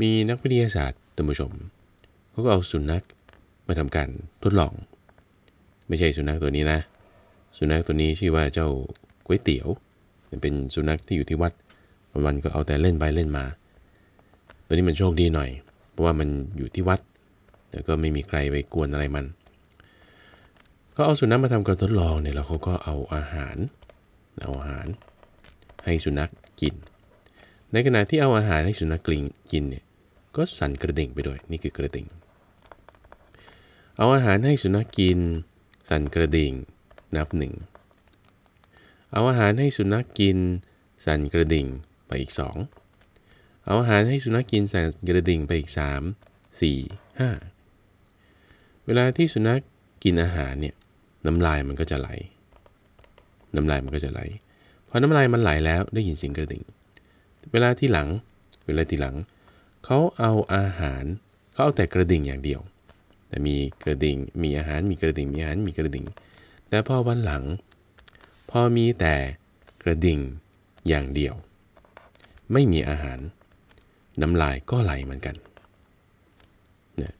มีนักวิทยาศาสตร์ท่านผู้ชมเขาก็เอาสุนัขมาทำการทดลอง ไม่ใช่สุนัขตัวนี้นะ สุนัขตัวนี้ชื่อว่าเจ้าก๋วยเตี๋ยวเป็นสุนัขที่อยู่ที่วัดวันนก็เอาแต่เล่นไปเล่นมา ตัวนี้มันโชคดีหน่อย เพราะว่ามันอยู่ที่วัดแต่ก็ไม่มีใครไปกวนอะไรมันก็เอาสุนัขมาทำการทดลองเนี่ยแล้วเขาก็เอาอาหารเอาอาหารให้สุนัขกินในขณะที่เอาอาหารให้สุนัขกลิ่นกินเนี่ยก็สั่นกระดิ่งไปด้วยนี่คือกระดิ่งเอาอาหารให้สุนัขกินสั่นกระดิ่งนับหนึ่งเอาอาหารให้สุนัขกินสั่นกระดิ่งไปอีก2เอาอาหารให้สุนัขกินสั่นกระดิ่งไปอีก 3 4 5 เวลาที่สุนัขกกินอาหารเนี่ยน้ำลายมันก็จะไหล น้ำลายมันก็จะไหลพอน้ำลายมันไหลแล้วได้ยินเสียงกระดิ่งเวลาที่หลัง เวลาที่หลัง เขาเอาอาหารเขาเอาแต่กระดิ่งอย่างเดียว แต่มีกระดิ่ง มีอาหารมีกระดิ่ง มีอาหารมีกระดิ่งแต่พอวันหลัง พอมีแต่กระดิ่งอย่างเดียว ไม่มีอาหาร น้ำลายก็ไหลเหมือนกันเนี่ย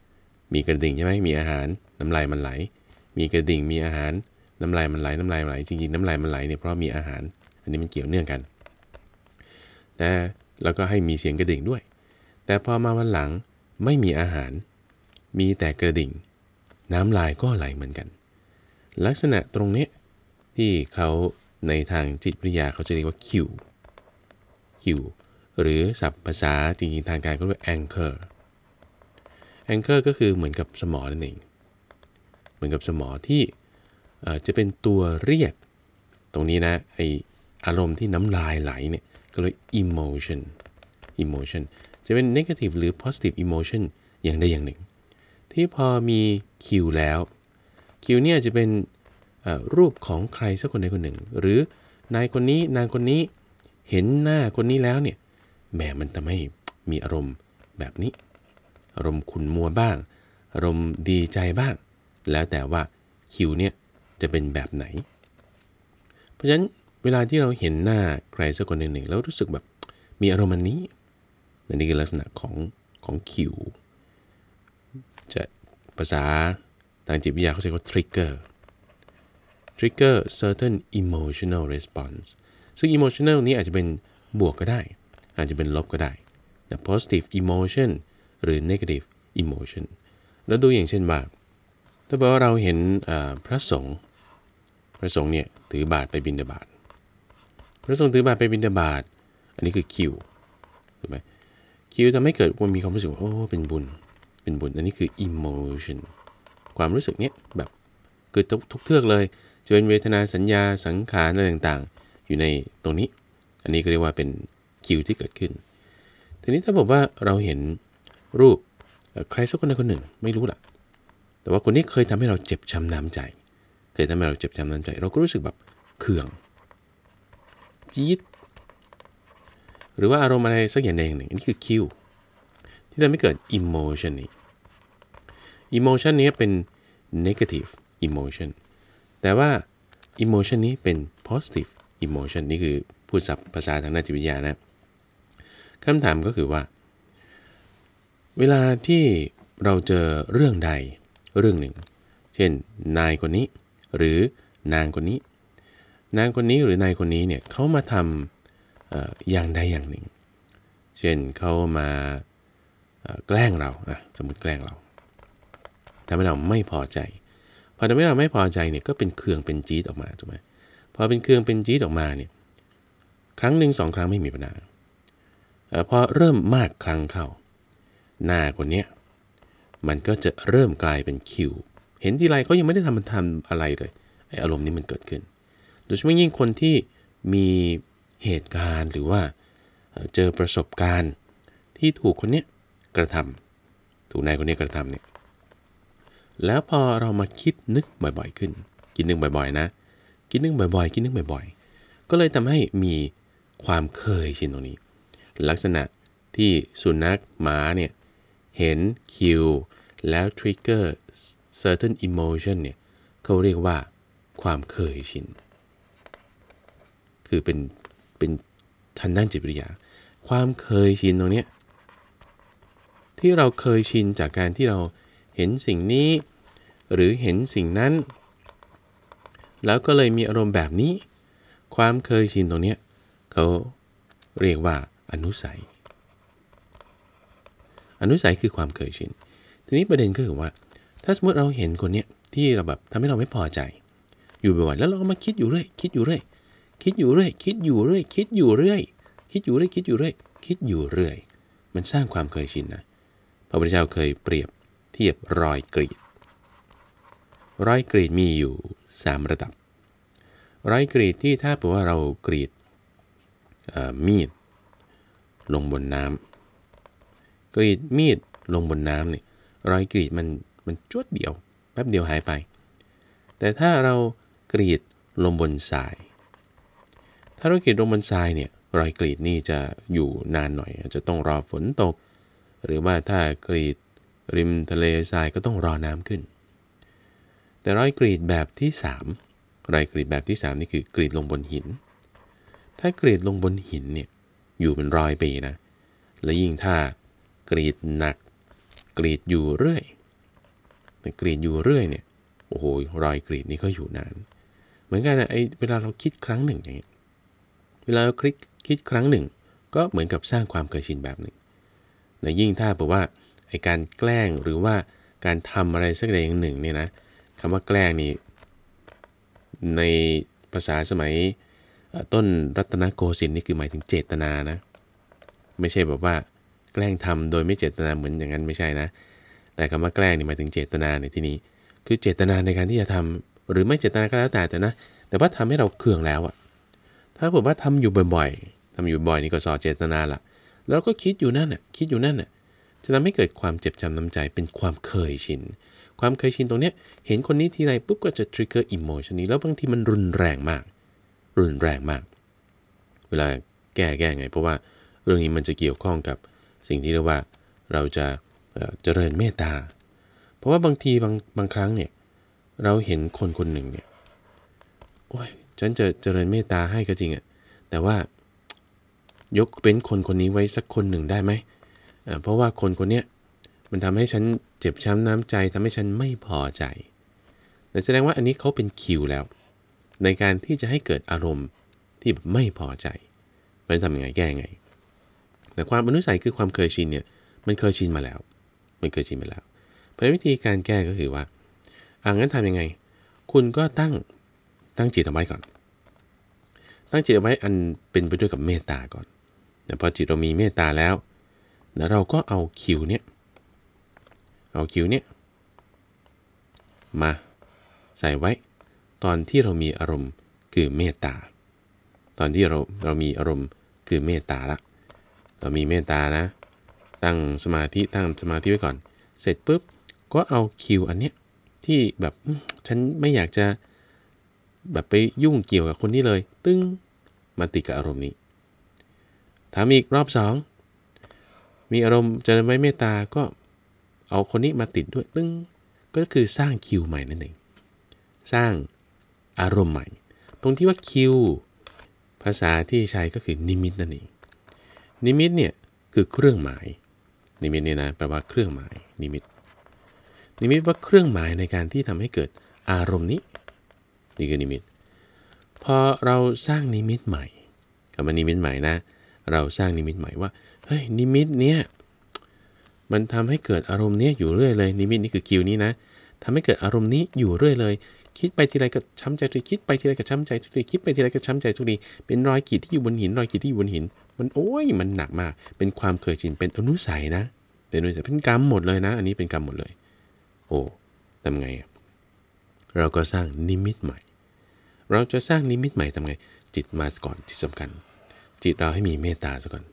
มีกระดิ่งใช่ไหมมีอาหาร น้ำลายมันไหล มีกระดิ่ง มีอาหาร น้ำลายมันไหล น้ำลายไหล จริงๆ น้ำลายมันไหลเนี่ยเพราะมีอาหาร อันนี้มันเกี่ยวเนื่องกันต่แล้วก็ให้มีเสียงกระดิ่งด้วย แต่พอมาวันหลังไม่มีอาหารมีแต่กระดิ่ง น้ำลายก็ไหลเหมือนกัน ลักษณะตรงนี้ที่เขาในทางจิตวิทยาเขาจะเรียกว่าคิวคิวหรือศัพท์ภาษาจริงๆทางการก็เรียกแองเกอร์แองเกอร์ก็คือเหมือนกับสมอนั่นเอง เหมือนกับสมอที่จะเป็นตัวเรียก ตรงนี้นะไออารมณ์ที่น้ำลายไหลเนี่ยก็เลย emotion emotion จะเป็น negative หรือ positive emotion อย่างใดอย่างหนึ่ง ที่พอมีคิวแล้ว คิวเนี่ยจะเป็นรูปของใครสักคนใดคนหนึ่ง หรือนายคนนี้นางคนนี้เห็นหน้าคนนี้แล้วเนี่ย แหมมันทำให้มีอารมณ์แบบนี้ อารมณ์ขุนมัวบ้าง อารมณ์ดีใจบ้าง แล้วแต่ว่าคิวเนี่ยจะเป็นแบบไหน เพราะฉะนั้นเวลาที่เราเห็นหน้าใครสักคนหนึ่ง แล้วรู้สึกแบบมีอารมณ์นี้นี่คือลักษณะของของคิวจะภาษาทางจิตวิทยาเขาใช้ว่า trigger trigger certain emotional response ซึ่ง emotional นี้อาจจะเป็นบวกก็ได้ อาจจะเป็นลบก็ได้แต่ positive emotion หรือ negative emotion แล้วดูอย่างเช่นว่า ถ้าบอกว่าเราเห็นพระสงฆ์พระสงฆ์เนี่ยถือบาตรไปบิณฑบาตพระสงฆ์ถือบาตรไปบิณฑบาตอันนี้คือคิวถูกไหมคิวทำให้เกิดมันมีความรู้สึกว่าโอ้เป็นบุญ เป็นบุญ อันนี้คือ emotion ความรู้สึกเนี้ยแบบเกิดทุกเทือกเลย จะเป็นเวทนาสัญญาสังขารอะไรต่าง ๆ อยู่ในตรงนี้ อันนี้ก็เรียกว่าเป็นคิวที่เกิดขึ้น ทีนี้ถ้าบอกว่าเราเห็นรูป ใครสักคนใดคนหนึ่งไม่รู้ล่ะ แต่ว่าคนนี้เคยทำให้เราเจ็บช้าน้ำใจ เคยทำให้เราเจ็บช้าน้ำใจ เราก็รู้สึกแบบเคืองจี๊ดหรือว่าอารมณ์อะไรสักอย่างใดอย่างหนึ่งนี่คือคิวที่ทำให้เกิด emotion นี้ emotion นี้เป็น negative emotion แต่ว่า emotion นี้เป็น positive emotion นี่คือพูดศัพท์ภาษาทางนจิตวิทยานะคำถามก็คือว่า เวลาที่เราเจอเรื่องใดเรื่องหนึ่ง เช่นนายคนนี้ หรือนางคนนี้นางคนนี้หรือนายคนนี้เนี่ยเขามาทำอย่างใดอย่างหนึ่ง เช่นเขามาแกล้งเรา สมมติแกล้งเราทำให้เราไม่พอใจ พอทำให้เราไม่พอใจเนี่ยก็เป็นเครื่องเป็นจี๊ดออกมาถูกไหมพอเป็นเครื่องเป็นจี๊ดออกมาเนี่ย ครั้งหนึ่งสองครั้งไม่มีปัญหาพอเริ่มมากครั้งเข้า หน้าคนเนี้ยมันก็จะเริ่มกลายเป็นคิวเห็นทีไรเขายังไม่ได้ทำมันทำอะไรเลยไออารมณ์นี้มันเกิดขึ้นโดยเฉพาะยิ่งคนที่มีเหตุการณ์หรือว่าเจอประสบการณ์ที่ถูกคนนี้กระทำถูกนายคนนี้กระทำเนี่ย แล้วพอเรามาคิดนึกบ่อยๆขึ้นคิดนึกบ่อยๆนะคิดนึกบ่อยๆคิดนึกบ่อยๆ ก็เลยทำให้มีความเคยชินตรงนี้ ลักษณะที่สุนัขหมาเนี่ยเห็น คิว แล้ว trigger certain emotion เนี่ยเขาเรียกว่า ความเคยชินคือเป็นเป็นทางด้านจิตวิทยา ความเคยชินตรงเนี้ยที่เราเคยชินจากการที่เราเห็นสิ่งนี้หรือเห็นสิ่งนั้น แล้วก็เลยมีอารมณ์แบบนี้ ความเคยชินตรงเนี้ยเขาเรียกว่าอนุสัย อนุสัย คือความเคยชินทีนี้ประเด็นก็คือว่าถ้าสมมติเราเห็นคนเนี้ยที่เราแบบทำให้เราไม่พอใจ อยู่บ่อยๆแล้วเราก็มาคิดอยู่เรื่อยคิดอยู่เรื่อยคิดอยู่เรื่อย คิดอยู่เรื่อย คิดอยู่เรื่อย คิดอยู่เรื่อย คิดอยู่เรื่อย คิดอยู่เรื่อย มันสร้างความเคยชินนะ พระพุทธเจ้าเคยเปรียบเทียบรอยกรีด รอยกรีดมีอยู่ 3 ระดับ รอยกรีดที่ถ้าเผื่อว่าเรากรีดมีดลงบนน้ำ กรีดมีดลงบนน้ำเนี่ยรอยกรีดมันมันจุดเดียวแป๊บเดียวหายไป แต่ถ้าเรากรีดลงบนสายถ้าธุรกิจลงบนทรายเนี่ยรอยกรีดนี่จะอยู่นานหน่อยจะต้องรอฝนตก หรือว่าถ้ากรีดริมทะเลทรายก็ต้องรอน้ำขึ้น แต่รอยกรีดแบบที่3รอยกรีดแบบที่3นี่คือกรีดลงบนหิน ถ้ากรีดลงบนหินเนี่ยอยู่เป็นรอยปีนะและยิ่งถ้ากรีดหนักกรีดอยู่เรื่อยแต่กรีดอยู่เรื่อยเนี่ยโอ้โหรอยกรีดนี่ก็อยู่นาน เหมือนกันนะไอ้เวลาเราคิดครั้งหนึ่งอย่างเงี้ยเวลาเราคลิกคิดครั้งหนึ่ง ก็เหมือนกับสร้างความเคยชินแบบหนึ่งนยิ่งถ้าบอกว่าไอการแกล้งหรือว่าการทำอะไรสักอย่างหนึ่งเนี่ยนะคำว่าแกล้งนี่ในภาษาสมัย ต้นรัตนโกสินทร์นี่คือหมายถึงเจตนานะไม่ใช่แบบว่า แกล้งทำโดยไม่เจตนาเหมือนอย่างนั้นไม่ใช่นะ แต่คำว่าแกล้งนี่หมายถึงเจตนาในที่นี้ คือเจตนาในการที่จะทำ หรือไม่เจตนาก็แล้วแต่แต่นะ แต่ว่าทำให้เราเคืองแล้วอะถ้าผมว่าทำอยู่บ่อยๆ ทำอยู่บ่อยนี่ก็สอเจตนาละแล้วก็คิดอยู่นั่นน่ะ คิดอยู่นั่นน่ะจะทำให้เกิดความเจ็บจำน้ำใจเป็นความเคยชิน ความเคยชินตรงเนี้ยเห็นคนนี้ทีไรปุ๊บก็จะทริกเกอร์อิโมชันนี้แล้วบางทีมันรุนแรงมาก รุนแรงมาก เวลาแก้แก้ไง เพราะว่าเรื่องนี้มันจะเกี่ยวข้องกับสิ่งที่เรียกว่าเราจะเจริญเมตตา เพราะว่าบางทีบางบางครั้งเนี่ย เราเห็นคนคนหนึ่งเนี่ยโอ้ยฉันจะเจริญเมตตาให้ก็จริงอะแต่ว่า ยกเป็นคนคนนี้ไว้สักคนหนึ่งได้ไหม เพราะว่าคนคนเนี้ยมันทำให้ฉันเจ็บช้ำน้ำใจทำให้ฉันไม่พอใจแต่แสดงว่าอันนี้เขาเป็นคิวแล้ว ในการที่จะให้เกิดอารมณ์ที่ไม่พอใจมันทำยังไงแก้ไง แต่ความอนุสัยคือความเคยชินเนี่ยมันเคยชินมาแล้ว มันเคยชินมาแล้วเพราะวิธีการแก้ก็คือว่า อ่างั้นทํำยังไง คุณก็ตั้งตั้งจิตเอาไว้ก่อน ตั้งจิตเอาไว้อันเป็นไปด้วยกับเมตตาก่อนนะพอจิตเรามีเมตตาแล้วนะเราก็เอาคิวเนี้ย เอาคิวเนี้ยมา ใส่ไว้ตอนที่เรามีอารมณ์คือเมตตา ตอนที่เราเรามีอารมณ์คือเมตตาละเรามีเมตตานะ ตั้งสมาธิตั้งสมาธิไว้ก่อน เสร็จปุ๊บก็เอาคิวอันเนี้ยที่แบบฉันไม่อยากจะแบบไปยุ่งเกี่ยวกับคนนี้เลย ตึง้งมันติดกับอารมณ์นี้ถามอีกรอบสองมีอารมณ์จะไว่เมตตาก็เอาคนนี้มาติดด้วยตึง้งก็คือสร้างคิวใหม่นั่นเองสร้างอารมณ์ใหม่ ตรงที่ว่าคิวภาษาที่ใช้ก็คือนิมิตนั่นเอง นิมิตเนี่ยคือเครื่องหมายนิมิตเนี่ยนะแปลว่าเครื่องหมายนิมิต นิมิตว่าเครื่องหมายในการที่ทำให้เกิดอารมณ์นี้นี่คือนิมิตพอเราสร้างนิมิตใหม่คำว่านิมิตใหม่นะ เราสร้างนิมิตใหม่ว่า เฮ้ย นิมิตเนี้ย มันทำให้เกิดอารมณ์เนี้ยอยู่เรื่อยเลย นิมิตนี่คือคิวนี้นะทำให้เกิดอารมณ์นี้อยู่เรื่อยเลย คิดไปทีไรก็ช้ำใจทุกคิดไปทีไรก็ช้ำใจทุกทีคิดไปทีไรก็ช้ำใจทุกทีเป็นรอยขีดที่อยู่บนหิน รอยขีดที่อยู่บนหิน มันโอ้ย มันหนักมาก เป็นความเคยชิน เป็นอนุสัยนะ เป็นอนุสัย เป็นกรรมหมดเลยนะ อันนี้เป็นกรรมหมดเลย โอ้ทำไงอ่ะเราก็สร้างนิมิตใหม่ เราจะสร้างนิมิตใหม่ทำไง จิตมาก่อนที่สำคัญ จิตเราให้มีเมตตาซะก่อน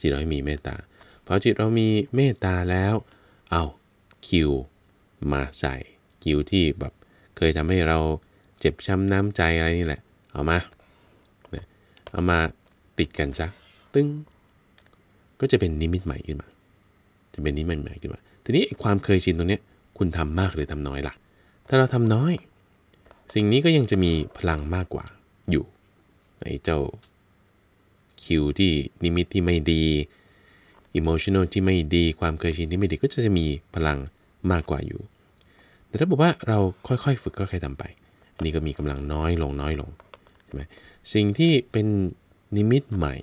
จิตเราให้มีเมตตา พอจิตเรามีเมตตาแล้ว เอาคิวมาใส่คิวที่แบบเคยทำให้เราเจ็บช้าน้ำใจอะไรนี่แหละ เอามา เอามาติดกันซะตึง้ง ก็จะเป็นนิมิตใหม่ขึ้นมา จะเป็นนิมิตใหม่ขึ้นมา ทีนี้ความเคยชินตรงนี้คุณทำมากหรือทำน้อยละ่ะถ้าเราทำน้อยสิ่งนี้ก็ยังจะมีพลังมากกว่าอยู่ในเจ้าคิวที่นิมิตที่ไม่ดีอิโมชันอลที่ไม่ดีความเคยชินที่ไม่ดีก็จะมีพลังมากกว่าอยู่ แต่ถ้าบอกว่าเราค่อยๆฝึกค่อยๆทำไปอันนี้ก็มีกำลังน้อยลงน้อยลงใช่ไหมสิ่งที่เป็นนิมิตใหม่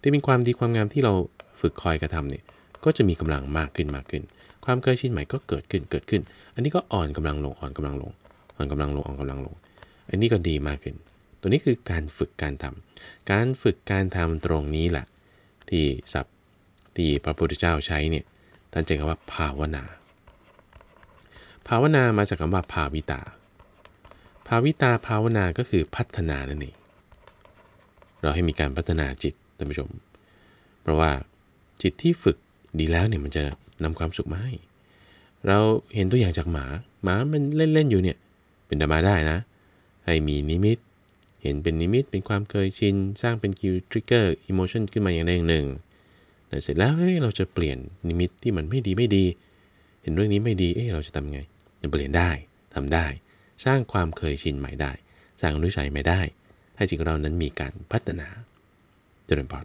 ที่เป็นความดีความงามที่เราฝึกคอยกระทำเนี่ยก็จะมีกำลังมากขึ้นมากขึ้นความเคยชินใหม่ก็เกิดขึ้น เกิดขึ้น อันนี้ก็อ่อนกำลังลง อ่อนกำลังลง อ่อนกำลังลง อ่อนกำลังลง อันนี้ก็ดีมากขึ้น ตัวนี้คือการฝึกการทำ การฝึกการทำตรงนี้แหละ ที่ศัพท์ที่พระพุทธเจ้าใช้เนี่ย ท่านเชงคำว่าภาวนา ภาวนามาจากคำว่าภาวิตา ภาวิตาภาวนา ก็คือพัฒนานั่นเอง เราให้มีการพัฒนาจิตท่านผู้ชม เพราะว่าจิตที่ฝึกดีแล้วเนี่ยมันจะนำความสุขมาให้ เราเห็นตัวอย่างจากหมา หมามันเล่นๆอยู่เนี่ย เป็นธรรมาได้นะ ให้มีนิมิต เห็นเป็นนิมิต เป็นความเคยชิน สร้างเป็นคิวทริกเกอร์อิโมชันขึ้นมาอย่างใดอย่างหนึ่งเสร็จแล้วเราจะเปลี่ยนนิมิตที่มันไม่ดีไม่ดี เห็นเรื่องนี้ไม่ดี เอ๊ะเราจะทำไง จะเปลี่ยนได้ ทำได้ สร้างความเคยชินใหม่ได้ สร้างอนุสัยใหม่ได้ ให้จิตเรานั้นมีการพัฒนา เจริญพร